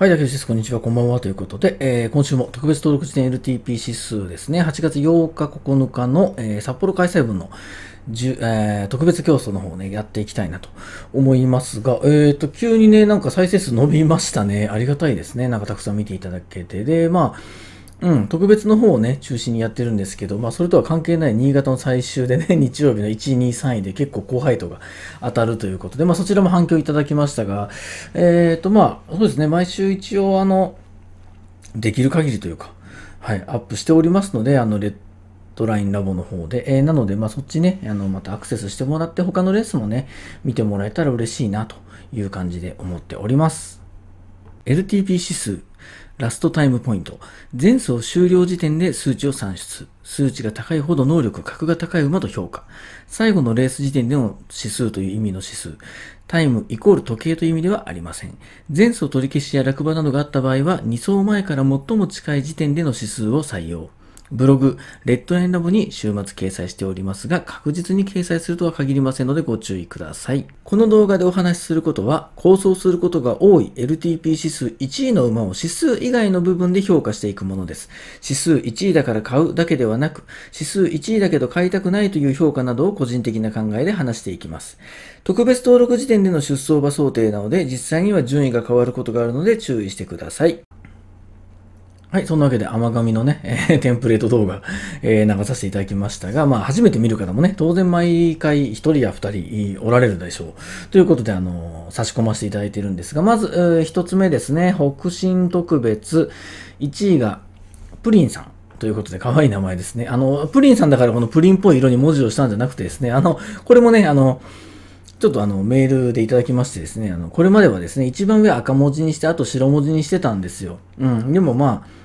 はい、じゃあ、シス、こんにちは、こんばんはということで、えー、今週も特別登録時点 LTP 指数ですね、8月8日、9日の、えー、札幌開催分の、えー、特別競争の方をね、やっていきたいなと思いますが、えっ、と、急にね、なんか再生数伸びましたね。ありがたいですね。なんかたくさん見ていただけて。で、まあ、うん、特別の方をね、中心にやってるんですけど、まあ、それとは関係ない新潟の最終でね、日曜日の1 2 3位で結構高配当が当たるということで、まあ、そちらも反響いただきましたが、えっ、ー、と、まあ、そうですね、毎週一応、あの、できる限りというか、はい、アップしておりますので、あの、レッドラインラボの方で、えー、なので、まあ、そっちね、あの、またアクセスしてもらって、他のレースもね、見てもらえたら嬉しいなという感じで思っております。LTP 指数ラストタイムポイント。前走終了時点で数値を算出。数値が高いほど能力、格が高い馬と評価。最後のレース時点での指数という意味の指数。タイムイコール時計という意味ではありません。前走取り消しや落馬などがあった場合は、2走前から最も近い時点での指数を採用。ブログ、レッドエンラボに週末掲載しておりますが、確実に掲載するとは限りませんのでご注意ください。この動画でお話しすることは、構想することが多い LTP 指数1位の馬を指数以外の部分で評価していくものです。指数1位だから買うだけではなく、指数1位だけど買いたくないという評価などを個人的な考えで話していきます。特別登録時点での出走馬想定なので、実際には順位が変わることがあるので注意してください。はい、そんなわけで、甘神のね、えー、テンプレート動画、えー、流させていただきましたが、まあ、初めて見る方もね、当然毎回1人や2人おられるでしょう。ということで、あのー、差し込ませていただいてるんですが、まず、えー、1つ目ですね、北進特別、1位が、プリンさん。ということで、可愛い名前ですね。あの、プリンさんだからこのプリンっぽい色に文字をしたんじゃなくてですね、あの、これもね、あの、ちょっとあのメールでいただきましてですね、あのこれまではですね、一番上赤文字にして、あと白文字にしてたんですよ。うん。でもまあ、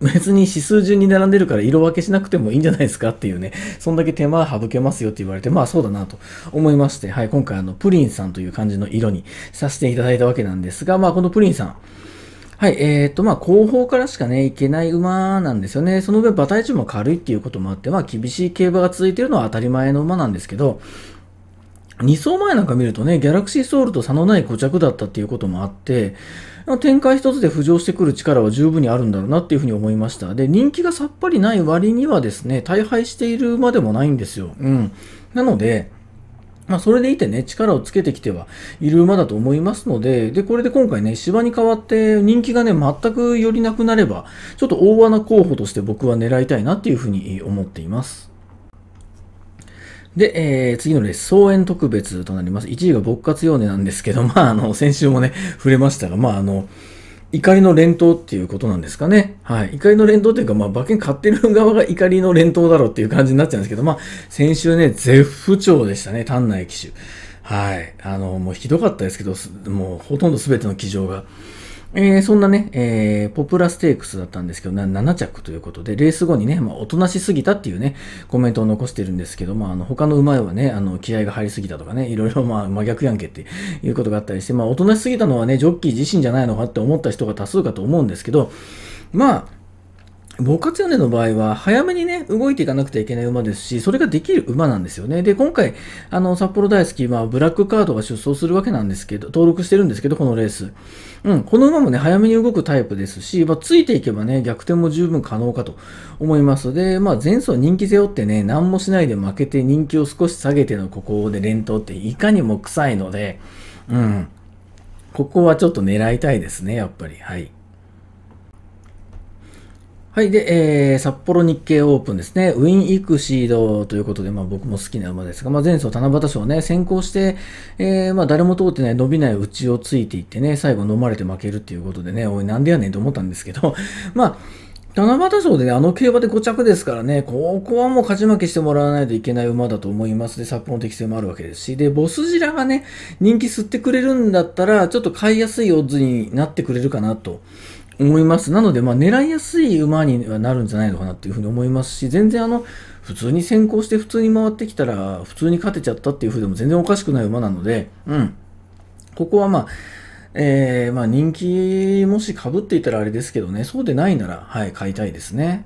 別に指数順に並んでるから色分けしなくてもいいんじゃないですかっていうね、そんだけ手間省けますよって言われて、まあそうだなと思いまして、はい、今回あのプリンさんという感じの色にさせていただいたわけなんですが、まあこのプリンさん、はい、えーと、まあ、後方からしかね、いけない馬なんですよね。その上、馬体重も軽いっていうこともあって、まあ、厳しい競馬が続いてるのは当たり前の馬なんですけど、2層前なんか見るとね、ギャラクシーソウルと差のない固着だったっていうこともあって、展開一つで浮上してくる力は十分にあるんだろうなっていうふうに思いました。で、人気がさっぱりない割にはですね、大敗しているまでもないんですよ。うん。なので、まあ、それでいてね、力をつけてきてはいる馬だと思いますので、で、これで今回ね、芝に代わって人気がね、全く寄りなくなれば、ちょっと大穴候補として僕は狙いたいなっていうふうに思っています。で、えー、次のレース、総演特別となります。1位が勃活要年なんですけど、まあ、あの、先週もね、触れましたが、まあ、あの、怒りの連投っていうことなんですかね。はい。怒りの連投というか、まあ、馬券買ってる側が怒りの連投だろうっていう感じになっちゃうんですけど、まあ、先週ね、絶不調でしたね、丹内騎手。はい。あの、もうひどかったですけど、もうほとんど全ての騎乗が。えー、そんなね、えー、ポプラステークスだったんですけど、7着ということで、レース後にね、まあ、おとなしすぎたっていうね、コメントを残してるんですけど、まあ、あの、他の馬はね、あの、気合が入りすぎたとかね、いろいろ、まあ、真逆やんけっていうことがあったりして、まあ、おとなしすぎたのはね、ジョッキー自身じゃないのかって思った人が多数かと思うんですけど、まあ、ボカツヨネの場合は、早めにね、動いていかなくてはいけない馬ですし、それができる馬なんですよね。で、今回、あの、札幌大好き、まあ、ブラックカードが出走するわけなんですけど、登録してるんですけど、このレース。うん、この馬もね、早めに動くタイプですし、まあ、ついていけばね、逆転も十分可能かと思います。で、まあ、前走人気背負ってね、何もしないで負けて人気を少し下げてのここで連投って、いかにも臭いので、うん、ここはちょっと狙いたいですね、やっぱり。はい。はい。で、えー、札幌日経オープンですね。ウィン・イクシードということで、まあ僕も好きな馬ですが、まあ前走七夕賞ね、先行して、えー、まあ誰も通ってない伸びないうちをついていってね、最後飲まれて負けるっていうことでね、おいなんでやねんと思ったんですけど、まあ、七夕賞でね、あの競馬で5着ですからね、ここはもう勝ち負けしてもらわないといけない馬だと思いますで、札幌の適性もあるわけですし、で、ボスジラがね、人気吸ってくれるんだったら、ちょっと買いやすいオッズになってくれるかなと。思います。なので、まあ、狙いやすい馬にはなるんじゃないのかなっていうふうに思いますし、全然あの、普通に先行して普通に回ってきたら、普通に勝てちゃったっていうふうでも全然おかしくない馬なので、うん。ここはまあ、えー、まあ人気もしかぶっていたらあれですけどね、そうでないなら、はい、買いたいですね。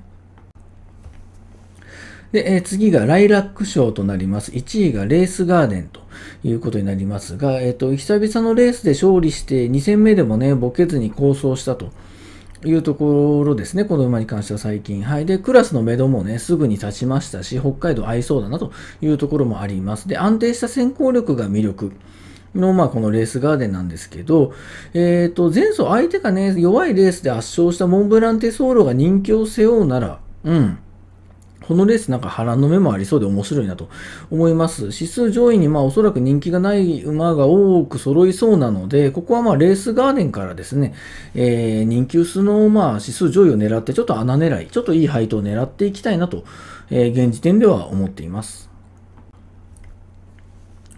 で、えー、次がライラック賞となります。1位がレースガーデンということになりますが、えっ、ー、と、久々のレースで勝利して2戦目でもね、ボケずに構想したと。いうところですね、この馬に関しては最近。はい。で、クラスの目処もね、すぐに立ちましたし、北海道合いそうだなというところもあります。で、安定した先行力が魅力。の、まあ、このレースガーデンなんですけど、えっ、ー、と、前走相手がね、弱いレースで圧勝したモンブランテソーロが人気を背負うなら、うん。このレースなんか波乱の目もありそうで面白いなと思います。指数上位にまあおそらく人気がない馬が多く揃いそうなので、ここはまあレースガーデンからですね、えー、人気薄のまあ指数上位を狙って、ちょっと穴狙い、ちょっといい配当を狙っていきたいなと、えー、現時点では思っています。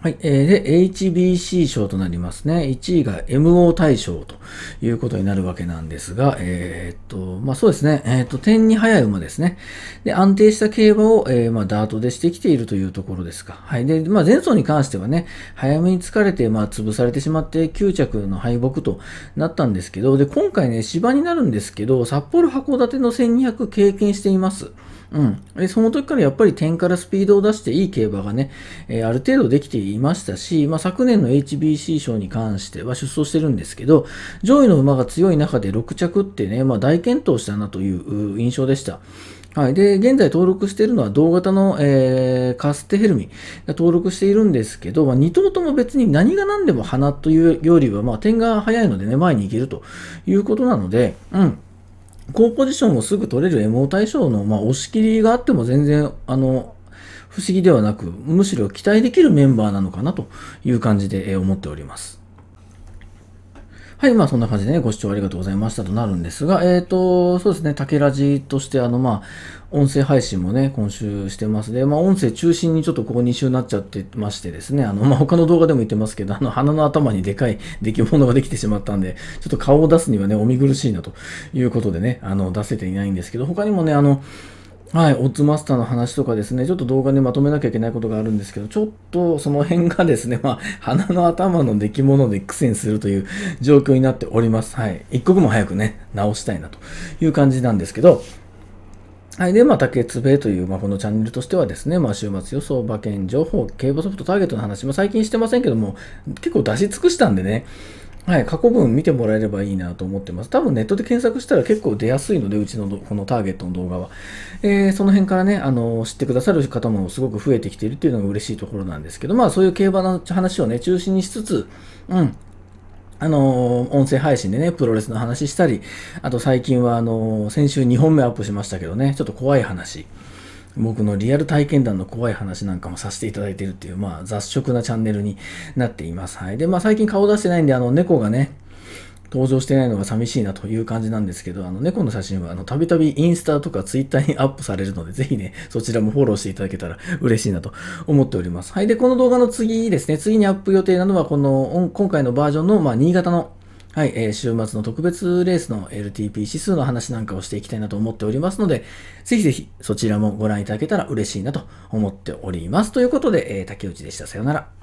はい。えー、で、HBC 賞となりますね。1位が MO 大賞ということになるわけなんですが、えー、っと、まあ、そうですね。えー、っと、点に速い馬ですね。で、安定した競馬を、えー、まあ、ダートでしてきているというところですか。はい。で、まあ、前走に関してはね、早めに疲れて、まあ、潰されてしまって、9着の敗北となったんですけど、で、今回ね、芝になるんですけど、札幌函館の1200経験しています。うん、でその時からやっぱり点からスピードを出していい競馬がね、えー、ある程度できていましたし、まあ、昨年の HBC 賞に関しては出走してるんですけど、上位の馬が強い中で6着ってね、まあ、大健闘したなという印象でした。はい。で、現在登録しているのは同型の、えー、カステヘルミが登録しているんですけど、まあ、2頭とも別に何が何でも花というよりは、まあ、点が早いのでね、前に行けるということなので、うん。高ポジションをすぐ取れる MO 対象の、まあ、押し切りがあっても全然、あの、不思議ではなく、むしろ期待できるメンバーなのかなという感じで思っております。はい、まあそんな感じでね、ご視聴ありがとうございましたとなるんですが、えっ、ー、と、そうですね、竹ラジとして、あの、まあ、音声配信もね、今週してますで、まあ、音声中心にちょっとここ2週になっちゃってましてですね、あの、まあ、他の動画でも言ってますけど、あの、鼻の頭にでかい出来物ができてしまったんで、ちょっと顔を出すにはね、お見苦しいなということでね、あの、出せていないんですけど、他にもね、あの、はい、オッズマスターの話とかですね、ちょっと動画でまとめなきゃいけないことがあるんですけど、ちょっとその辺がですね、まあ、鼻の頭の出来物で苦戦するという状況になっております。はい。一刻も早くね、直したいなという感じなんですけど、はい。で、まあ、竹つべという、まあ、このチャンネルとしてはですね、まあ、週末予想、馬券情報、競馬ソフト、ターゲットの話も最近してませんけども、結構出し尽くしたんでね、はい、過去文見てもらえればいいなと思ってます。多分ネットで検索したら結構出やすいので、うちのこのターゲットの動画は。えー、その辺からね、あの、知ってくださる方もすごく増えてきているっていうのが嬉しいところなんですけど、まあそういう競馬の話をね、中心にしつつ、うん、あの音声配信でね、プロレスの話したり、あと最近は、あの先週2本目アップしましたけどね、ちょっと怖い話。僕のリアル体験談の怖い話なんかもさせていただいてるっていう、まあ、雑食なチャンネルになっています。はい。で、まあ、最近顔出してないんで、あの、猫がね、登場してないのが寂しいなという感じなんですけど、あの、猫の写真は、あの、たびたびインスタとかツイッターにアップされるので、ぜひね、そちらもフォローしていただけたら 嬉しいなと思っております。はい。で、この動画の次ですね、次にアップ予定なのは、この、今回のバージョンの、まあ、新潟のはい、えー、週末の特別レースの LTP 指数の話なんかをしていきたいなと思っておりますので、ぜひぜひそちらもご覧いただけたら嬉しいなと思っております。ということで、えー、竹内でした。さようなら。